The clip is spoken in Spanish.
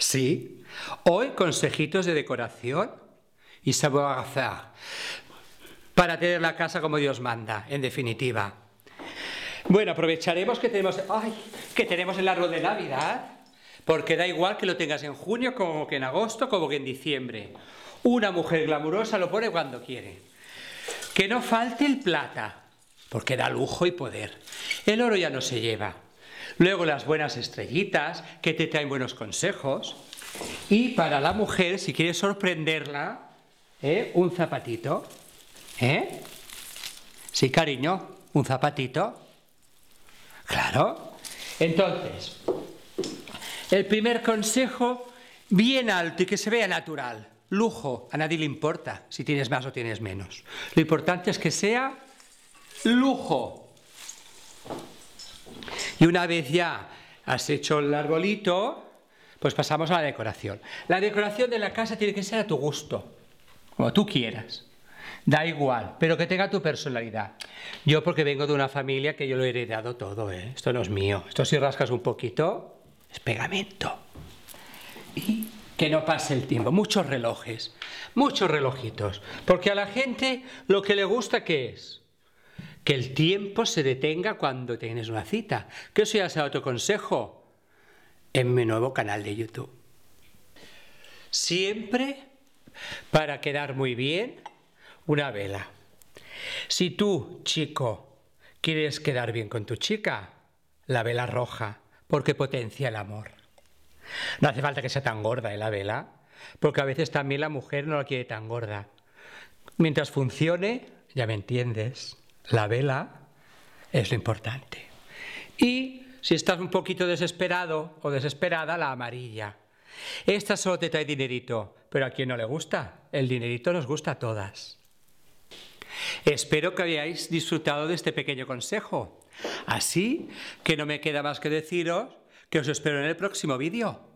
Sí. Hoy consejitos de decoración y savoir hacer para tener la casa como Dios manda, en definitiva. Bueno, aprovecharemos que tenemos, ay, que tenemos el arroz de Navidad, porque da igual que lo tengas en junio, como que en agosto, como que en diciembre. Una mujer glamurosa lo pone cuando quiere. Que no falte el plata, porque da lujo y poder. El oro ya no se lleva. Luego las buenas estrellitas que te traen buenos consejos. Y para la mujer, si quieres sorprenderla, ¿eh? un zapatito. ¿Eh? Sí, cariño, un zapatito. Claro. Entonces, el primer consejo, bien alto y que se vea natural. Lujo, a nadie le importa si tienes más o tienes menos. Lo importante es que sea lujo. Y una vez ya has hecho el arbolito, pues pasamos a la decoración. La decoración de la casa tiene que ser a tu gusto, como tú quieras. Da igual, pero que tenga tu personalidad. Yo porque vengo de una familia que yo lo he heredado todo, ¿eh? Esto no es mío. Esto si rascas un poquito, es pegamento. Y que no pase el tiempo. Muchos relojes, muchos relojitos. Porque a la gente lo que le gusta, ¿qué es? que el tiempo se detenga cuando tienes una cita. Que os ya dado otro consejo en mi nuevo canal de YouTube. Siempre para quedar muy bien, una vela. Si tú, chico, quieres quedar bien con tu chica, la vela roja, porque potencia el amor. No hace falta que sea tan gorda ¿eh? la vela, porque a veces también la mujer no la quiere tan gorda. Mientras funcione, ya me entiendes la vela es lo importante. Y si estás un poquito desesperado o desesperada, la amarilla. Esta solo te trae dinerito, pero a quien no le gusta, el dinerito nos gusta a todas. Espero que hayáis disfrutado de este pequeño consejo. Así que no me queda más que deciros que os espero en el próximo vídeo.